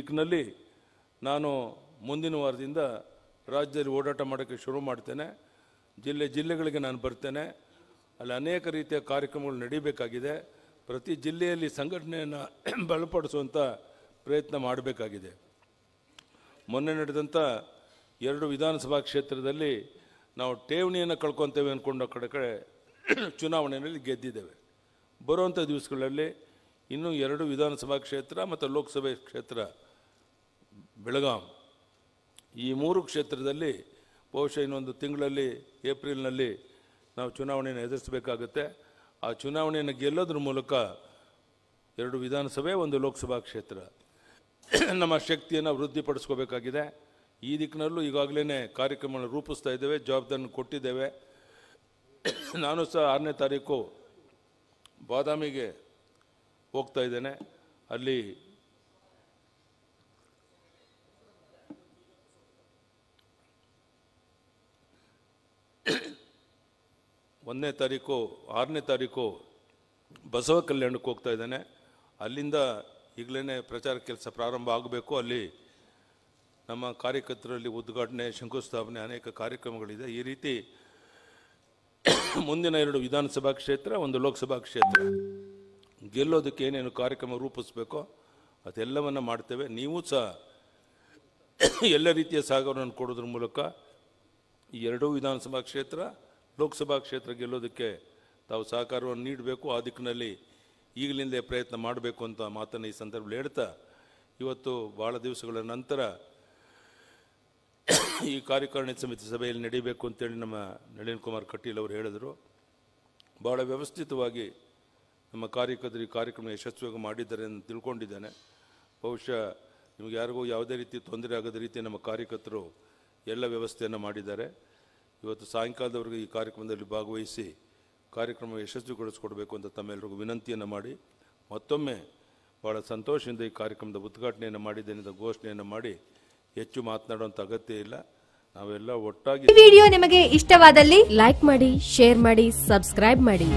ದಿಕ್ಕಿನಲ್ಲಿ ನಾನು ಮುಂದಿನ ವಾರದಿಂದ ರಾಜ್ಯದಲ್ಲಿ ಓಡಾಟ ಮಾಡೋಕ್ಕೆ ಶುರು ಮಾಡ್ತೇನೆ ಜಿಲ್ಲೆ ಜಿಲ್ಲೆಗಳಿಗೆ ನಾನು ಬರ್ತೇನೆ ಅಲ್ಲಿ ಅನೇಕ ರೀತಿಯ ಕಾರ್ಯಕ್ರಮಗಳು ನಡೀಬೇಕಾಗಿದೆ ಪ್ರತಿ ಜಿಲ್ಲೆಯಲ್ಲಿ ಸಂಘಟನೆಯನ್ನು ಬಲಪಡಿಸುವಂಥ ಪ್ರಯತ್ನ ಮಾಡಬೇಕಾಗಿದೆ ಮೊನ್ನೆ ನಡೆದಂಥ ಎರಡು ವಿಧಾನಸಭಾ ಕ್ಷೇತ್ರದಲ್ಲಿ ನಾವು ಠೇವಣಿಯನ್ನು ಕಳ್ಕೊತೇವೆ ಅಂದ್ಕೊಂಡ ಕಡೆ ಕಡೆ ಚುನಾವಣೆಯಲ್ಲಿ ಗೆದ್ದಿದ್ದೇವೆ ಬರುವಂಥ ದಿವಸಗಳಲ್ಲಿ ಇನ್ನೂ ಎರಡು ವಿಧಾನಸಭಾ ಕ್ಷೇತ್ರ ಮತ್ತು ಲೋಕಸಭೆ ಕ್ಷೇತ್ರ ಬೆಳಗಾಂ ಈ ಮೂರು ಕ್ಷೇತ್ರದಲ್ಲಿ ಬಹುಶಃ ಇನ್ನೊಂದು ತಿಂಗಳಲ್ಲಿ ಏಪ್ರಿಲ್ನಲ್ಲಿ ನಾವು ಚುನಾವಣೆಯನ್ನು ಎದುರಿಸಬೇಕಾಗುತ್ತೆ ಆ ಚುನಾವಣೆಯನ್ನು ಗೆಲ್ಲೋದ್ರ ಮೂಲಕ ಎರಡು ವಿಧಾನಸಭೆ ಒಂದು ಲೋಕಸಭಾ ಕ್ಷೇತ್ರ ನಮ್ಮ ಶಕ್ತಿಯನ್ನು ವೃದ್ಧಿಪಡಿಸ್ಕೋಬೇಕಾಗಿದೆ ಈ ದಿಕ್ಕಿನಲ್ಲೂ ಈಗಾಗಲೇ ಕಾರ್ಯಕ್ರಮವನ್ನು ರೂಪಿಸ್ತಾ ಇದ್ದೇವೆ ಜವಾಬ್ದಾರಿ ಕೊಟ್ಟಿದ್ದೇವೆ ನಾನು ಸಹ ಆರನೇ ತಾರೀಕು ಬಾದಾಮಿಗೆ ಹೋಗ್ತಾ ಇದ್ದೇನೆ ಅಲ್ಲಿ ಒಂದನೇ ತಾರೀಕು ಆರನೇ ತಾರೀಕು ಬಸವ ಕಲ್ಯಾಣಕ್ಕೆ ಹೋಗ್ತಾ ಇದ್ದಾನೆ ಅಲ್ಲಿಂದ ಈಗಲೇ ಪ್ರಚಾರ ಕೆಲಸ ಪ್ರಾರಂಭ ಆಗಬೇಕು ಅಲ್ಲಿ ನಮ್ಮ ಕಾರ್ಯಕರ್ತರಲ್ಲಿ ಉದ್ಘಾಟನೆ ಶಂಕುಸ್ಥಾಪನೆ ಅನೇಕ ಕಾರ್ಯಕ್ರಮಗಳಿದೆ ಈ ರೀತಿ ಮುಂದಿನ ಎರಡು ವಿಧಾನಸಭಾ ಕ್ಷೇತ್ರ ಒಂದು ಲೋಕಸಭಾ ಕ್ಷೇತ್ರ ಗೆಲ್ಲೋದಕ್ಕೆ ಏನೇನು ಕಾರ್ಯಕ್ರಮ ರೂಪಿಸ್ಬೇಕೋ ಅದೆಲ್ಲವನ್ನು ಮಾಡ್ತೇವೆ ನೀವು ಸಹ ಎಲ್ಲ ರೀತಿಯ ಸಾಗರವನ್ನು ಕೊಡೋದ್ರ ಮೂಲಕ ಈ ಎರಡೂ ವಿಧಾನಸಭಾ ಕ್ಷೇತ್ರ ಲೋಕಸಭಾ ಕ್ಷೇತ್ರ ಗೆಲ್ಲೋದಕ್ಕೆ ತಾವು ಸಹಕಾರವನ್ನು ನೀಡಬೇಕು ಆ ದಿಕ್ಕಿನಲ್ಲಿ ಈಗಲಿಂದಲೇ ಪ್ರಯತ್ನ ಮಾಡಬೇಕು ಅಂತ ಮಾತನ್ನು ಈ ಸಂದರ್ಭದಲ್ಲಿ ಹೇಳ್ತಾ ಇವತ್ತು ಭಾಳ ದಿವಸಗಳ ನಂತರ ಈ ಕಾರ್ಯಕಾರಿಣಿ ಸಮಿತಿ ಸಭೆಯಲ್ಲಿ ನಡೀಬೇಕು ಅಂತೇಳಿ ನಮ್ಮ ನಳಿನ್ ಕುಮಾರ್ ಕಟೀಲ್ ಅವರು ಹೇಳಿದರು ಭಾಳ ವ್ಯವಸ್ಥಿತವಾಗಿ ನಮ್ಮ ಕಾರ್ಯಕರ್ತರು ಈ ಕಾರ್ಯಕ್ರಮ ಯಶಸ್ವಿಯಾಗಿ ಮಾಡಿದ್ದಾರೆ ಅಂತ ತಿಳ್ಕೊಂಡಿದ್ದೇನೆ ಬಹುಶಃ ನಿಮಗೆ ಯಾರಿಗೂ ಯಾವುದೇ ರೀತಿ ತೊಂದರೆ ಆಗದ ರೀತಿ ನಮ್ಮ ಕಾರ್ಯಕರ್ತರು ಎಲ್ಲ ವ್ಯವಸ್ಥೆಯನ್ನು ಮಾಡಿದ್ದಾರೆ ಇವತ್ತು ಸಾಯಂಕಾಲದವರೆಗೆ ಈ ಕಾರ್ಯಕ್ರಮದಲ್ಲಿ ಭಾಗವಹಿಸಿ ಕಾರ್ಯಕ್ರಮ ಯಶಸ್ವಿಗೊಳಿಸಿಕೊಡ್ಬೇಕು ಅಂತ ತಮ್ಮೆಲ್ಲರಿಗೂ ವಿನಂತಿಯನ್ನು ಮಾಡಿ ಮತ್ತೊಮ್ಮೆ ಭಾಳ ಸಂತೋಷದಿಂದ ಈ ಕಾರ್ಯಕ್ರಮದ ಉದ್ಘಾಟನೆಯನ್ನು ಮಾಡಿದ್ದೇನೆ ಘೋಷಣೆಯನ್ನು ಮಾಡಿ ಹೆಚ್ಚು ಮಾತನಾಡುವಂಥ ಅಗತ್ಯ ಇಲ್ಲ ನಾವೆಲ್ಲ ಒಟ್ಟಾಗಿ ವಿಡಿಯೋ ನಿಮಗೆ ಇಷ್ಟವಾದಲ್ಲಿ ಲೈಕ್ ಮಾಡಿ ಶೇರ್ ಮಾಡಿ ಸಬ್ಸ್ಕ್ರೈಬ್ ಮಾಡಿ